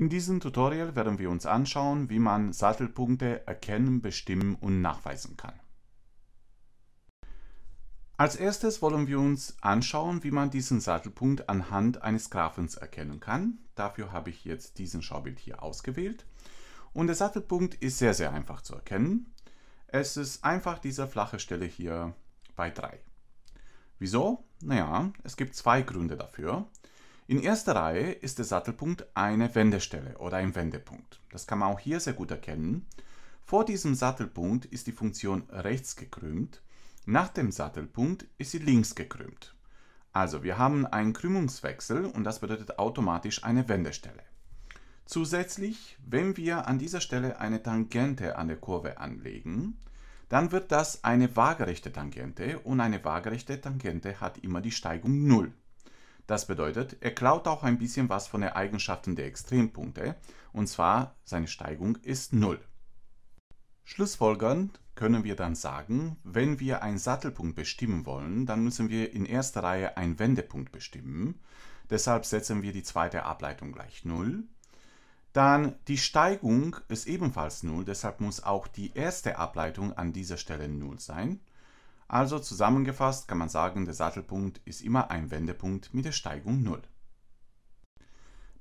In diesem Tutorial werden wir uns anschauen, wie man Sattelpunkte erkennen, bestimmen und nachweisen kann. Als erstes wollen wir uns anschauen, wie man diesen Sattelpunkt anhand eines Graphens erkennen kann. Dafür habe ich jetzt diesen Schaubild hier ausgewählt. Und der Sattelpunkt ist sehr, sehr einfach zu erkennen. Es ist einfach diese flache Stelle hier bei 3. Wieso? Naja, es gibt zwei Gründe dafür. In erster Reihe ist der Sattelpunkt eine Wendestelle oder ein Wendepunkt. Das kann man auch hier sehr gut erkennen. Vor diesem Sattelpunkt ist die Funktion rechts gekrümmt, nach dem Sattelpunkt ist sie links gekrümmt. Also wir haben einen Krümmungswechsel und das bedeutet automatisch eine Wendestelle. Zusätzlich, wenn wir an dieser Stelle eine Tangente an der Kurve anlegen, dann wird das eine waagerechte Tangente und eine waagerechte Tangente hat immer die Steigung 0. Das bedeutet, er klaut auch ein bisschen was von den Eigenschaften der Extrempunkte, und zwar seine Steigung ist 0. Schlussfolgernd können wir dann sagen, wenn wir einen Sattelpunkt bestimmen wollen, dann müssen wir in erster Reihe einen Wendepunkt bestimmen. Deshalb setzen wir die zweite Ableitung gleich 0. Dann die Steigung ist ebenfalls 0, deshalb muss auch die erste Ableitung an dieser Stelle 0 sein. Also zusammengefasst kann man sagen, der Sattelpunkt ist immer ein Wendepunkt mit der Steigung 0.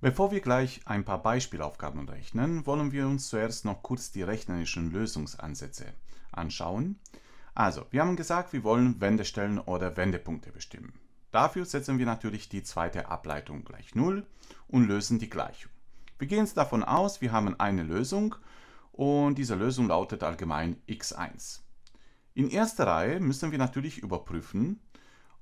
Bevor wir gleich ein paar Beispielaufgaben rechnen, wollen wir uns zuerst noch kurz die rechnerischen Lösungsansätze anschauen. Also, wir haben gesagt, wir wollen Wendestellen oder Wendepunkte bestimmen. Dafür setzen wir natürlich die zweite Ableitung gleich 0 und lösen die Gleichung. Wir gehen davon aus, wir haben eine Lösung und diese Lösung lautet allgemein x1. In erster Reihe müssen wir natürlich überprüfen,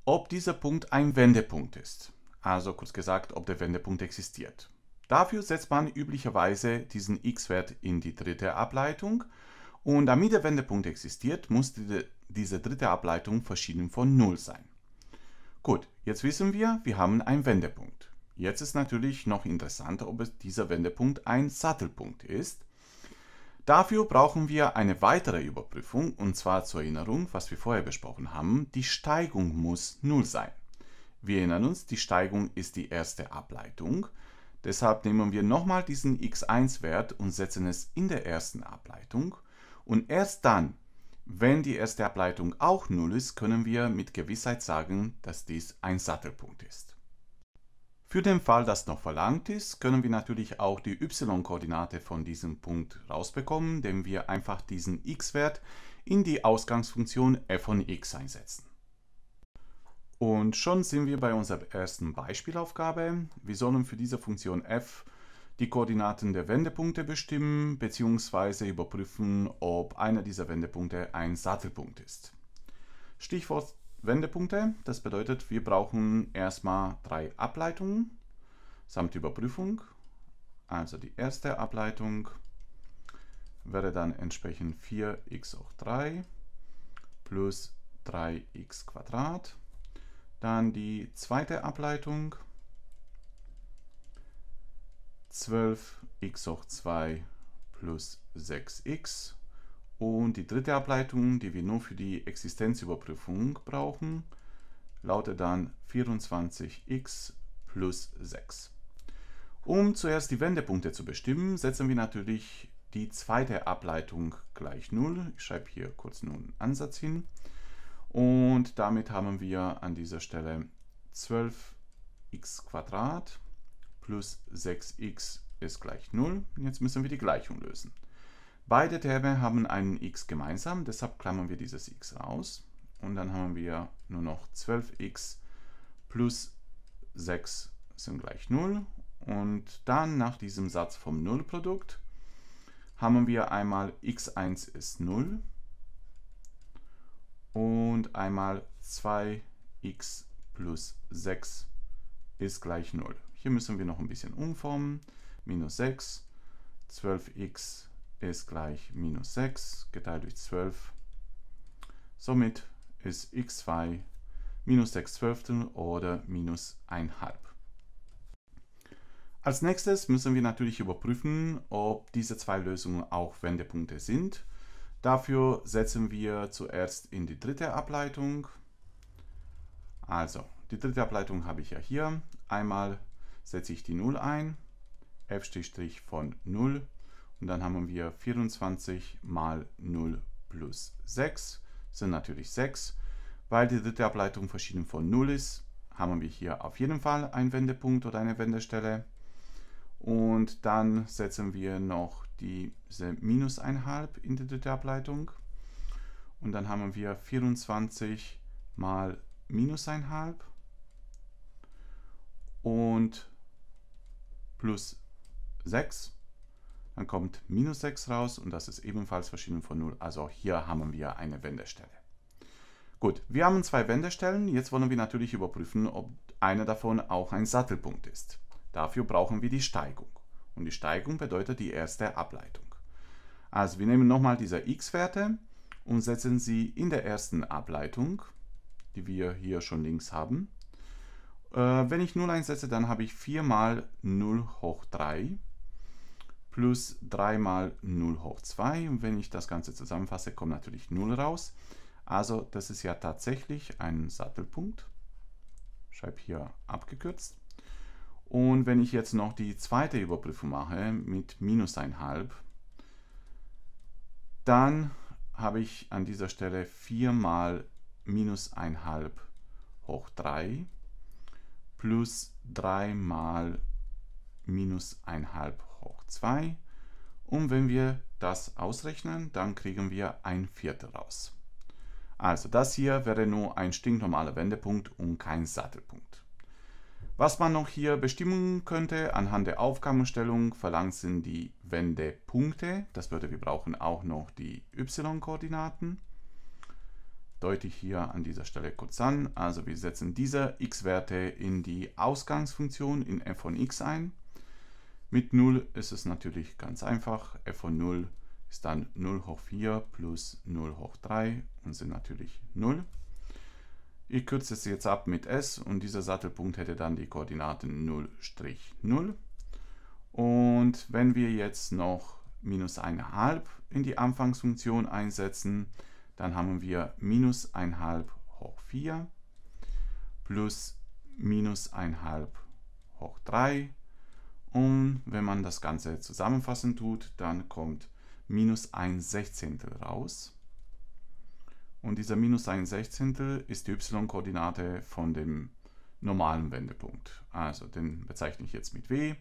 ob dieser Punkt ein Wendepunkt ist. Also kurz gesagt, ob der Wendepunkt existiert. Dafür setzt man üblicherweise diesen x-Wert in die dritte Ableitung. Und damit der Wendepunkt existiert, muss diese dritte Ableitung verschieden von 0 sein. Gut, jetzt wissen wir, wir haben einen Wendepunkt. Jetzt ist natürlich noch interessanter, ob dieser Wendepunkt ein Sattelpunkt ist. Dafür brauchen wir eine weitere Überprüfung und zwar zur Erinnerung, was wir vorher besprochen haben, die Steigung muss 0 sein. Wir erinnern uns, die Steigung ist die erste Ableitung. Deshalb nehmen wir nochmal diesen x1-Wert und setzen es in der ersten Ableitung. Und erst dann, wenn die erste Ableitung auch 0 ist, können wir mit Gewissheit sagen, dass dies ein Sattelpunkt ist. Für den Fall, dass noch verlangt ist, können wir natürlich auch die y-Koordinate von diesem Punkt rausbekommen, indem wir einfach diesen x-Wert in die Ausgangsfunktion f von x einsetzen. Und schon sind wir bei unserer ersten Beispielaufgabe. Wir sollen für diese Funktion f die Koordinaten der Wendepunkte bestimmen bzw. überprüfen, ob einer dieser Wendepunkte ein Sattelpunkt ist. Stichwort Wendepunkte. Das bedeutet, wir brauchen erstmal drei Ableitungen samt Überprüfung. Also die erste Ableitung wäre dann entsprechend 4x hoch 3 plus 3x Quadrat. Dann die zweite Ableitung 12x hoch 2 plus 6x und die dritte Ableitung, die wir nur für die Existenzüberprüfung brauchen, lautet dann 24x plus 6. Um zuerst die Wendepunkte zu bestimmen, setzen wir natürlich die zweite Ableitung gleich 0. Ich schreibe hier kurz nun einen Ansatz hin. Und damit haben wir an dieser Stelle 12x plus 6x ist gleich 0. Jetzt müssen wir die Gleichung lösen. Beide Terme haben einen x gemeinsam, deshalb klammern wir dieses x raus. Und dann haben wir nur noch 12x plus 6 sind gleich 0. Und dann nach diesem Satz vom Nullprodukt haben wir einmal x1 ist 0 und einmal 2x plus 6 ist gleich 0. Hier müssen wir noch ein bisschen umformen. Minus 6, 12x ist gleich minus 6 geteilt durch 12. Somit ist x2 minus 6 Zwölftel oder minus 1 halb. Als nächstes müssen wir natürlich überprüfen, ob diese zwei Lösungen auch Wendepunkte sind. Dafür setzen wir zuerst in die dritte Ableitung. Also, die dritte Ableitung habe ich ja hier. Einmal setze ich die 0 ein, f' von 0 und dann haben wir 24 mal 0 plus 6 sind natürlich 6. Weil die dritte Ableitung verschieden von 0 ist, haben wir hier auf jeden Fall einen Wendepunkt oder eine Wendestelle. Und dann setzen wir noch diese minus 1,5 in die dritte Ableitung. Und dann haben wir 24 mal minus 1,5 und plus 6. Dann kommt minus 6 raus und das ist ebenfalls verschieden von 0. Also auch hier haben wir eine Wendestelle. Gut, wir haben zwei Wendestellen. Jetzt wollen wir natürlich überprüfen, ob eine davon auch ein Sattelpunkt ist. Dafür brauchen wir die Steigung. Und die Steigung bedeutet die erste Ableitung. Also wir nehmen nochmal diese x-Werte und setzen sie in der ersten Ableitung, die wir hier schon links haben. Äh, wenn ich 0 einsetze, dann habe ich 4 mal 0 hoch 3 plus 3 mal 0 hoch 2. Und wenn ich das Ganze zusammenfasse, kommt natürlich 0 raus. Also das ist ja tatsächlich ein Sattelpunkt. Ich schreibe hier abgekürzt. Und wenn ich jetzt noch die zweite Überprüfung mache mit minus 1,5, dann habe ich an dieser Stelle 4 mal minus 1,5 hoch 3 plus 3 mal minus 1,5 hoch 2. Und wenn wir das ausrechnen, dann kriegen wir ein Viertel raus. Also das hier wäre nur ein stinknormaler Wendepunkt und kein Sattelpunkt. Was man noch hier bestimmen könnte anhand der Aufgabenstellung, verlangt sind die Wendepunkte. Das würde wir brauchen auch noch die y-Koordinaten. Deute ich hier an dieser Stelle kurz an. Also wir setzen diese x-Werte in die Ausgangsfunktion in f von x ein. Mit 0 ist es natürlich ganz einfach. f von 0 ist dann 0 hoch 4 plus 0 hoch 3 und sind natürlich 0. Ich kürze es jetzt ab mit s und dieser Sattelpunkt hätte dann die Koordinaten 0,0. Und wenn wir jetzt noch minus 1,5 in die Anfangsfunktion einsetzen, dann haben wir minus 1,5 hoch 4 plus minus 1,5 hoch 3 und wenn man das Ganze zusammenfassen tut, dann kommt minus 1 Sechzehntel raus. Und dieser minus 1 Sechzehntel ist die y-Koordinate von dem normalen Wendepunkt. Also den bezeichne ich jetzt mit w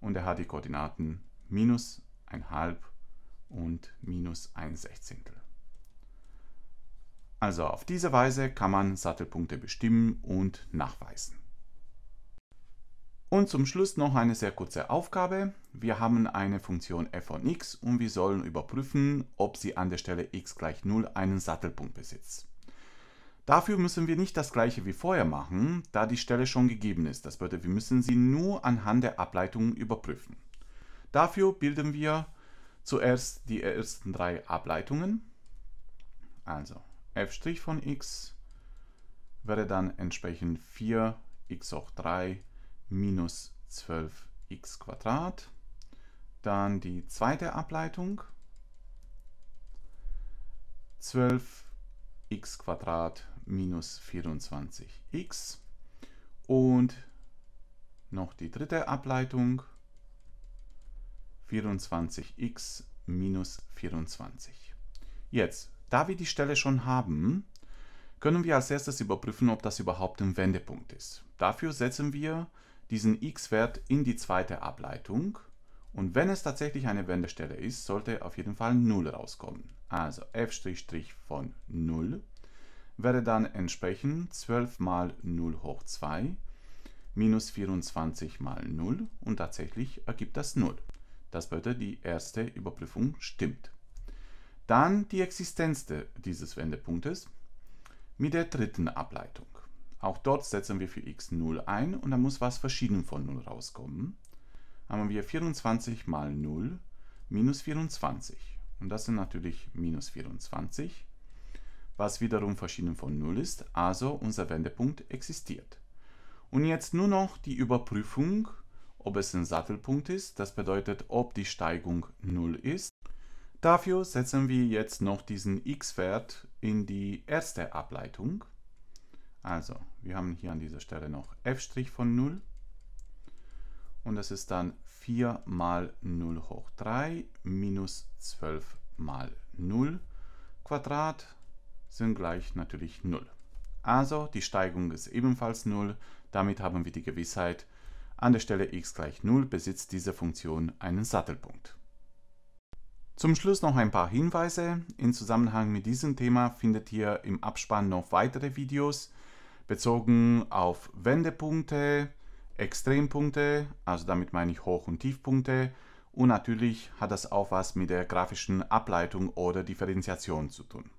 und er hat die Koordinaten minus 1,5 und minus 1 Sechzehntel. Also auf diese Weise kann man Sattelpunkte bestimmen und nachweisen. Und zum Schluss noch eine sehr kurze Aufgabe. Wir haben eine Funktion f von x und wir sollen überprüfen, ob sie an der Stelle x gleich 0 einen Sattelpunkt besitzt. Dafür müssen wir nicht das gleiche wie vorher machen, da die Stelle schon gegeben ist. Das bedeutet, wir müssen sie nur anhand der Ableitungen überprüfen. Dafür bilden wir zuerst die ersten drei Ableitungen. Also f' von x wäre dann entsprechend 4x hoch 3 minus 12x Quadrat. Dann die zweite Ableitung. 12x Quadrat minus 24x. Und noch die dritte Ableitung. 24x minus 24. Jetzt, da wir die Stelle schon haben, können wir als erstes überprüfen, ob das überhaupt ein Wendepunkt ist. Dafür setzen wir diesen x-Wert in die zweite Ableitung. Und wenn es tatsächlich eine Wendestelle ist, sollte auf jeden Fall 0 rauskommen. Also f' von 0 wäre dann entsprechend 12 mal 0 hoch 2 minus 24 mal 0 und tatsächlich ergibt das 0. Das bedeutet, die erste Überprüfung stimmt. Dann die Existenz dieses Wendepunktes mit der dritten Ableitung. Auch dort setzen wir für x 0 ein und dann muss was verschieden von 0 rauskommen. Haben wir 24 mal 0 minus 24. Und das sind natürlich minus 24, was wiederum verschieden von 0 ist, also unser Wendepunkt existiert. Und jetzt nur noch die Überprüfung, ob es ein Sattelpunkt ist, das bedeutet, ob die Steigung 0 ist. Dafür setzen wir jetzt noch diesen x-Wert in die erste Ableitung. Also, wir haben hier an dieser Stelle noch f' von 0 und das ist dann 4 mal 0 hoch 3 minus 12 mal 0 Quadrat sind gleich natürlich 0. Also die Steigung ist ebenfalls 0. Damit haben wir die Gewissheit, an der Stelle x gleich 0 besitzt diese Funktion einen Sattelpunkt. Zum Schluss noch ein paar Hinweise. In Zusammenhang mit diesem Thema findet ihr im Abspann noch weitere Videos bezogen auf Wendepunkte, Extrempunkte, also damit meine ich Hoch- und Tiefpunkte. Und natürlich hat das auch was mit der grafischen Ableitung oder Differenziation zu tun.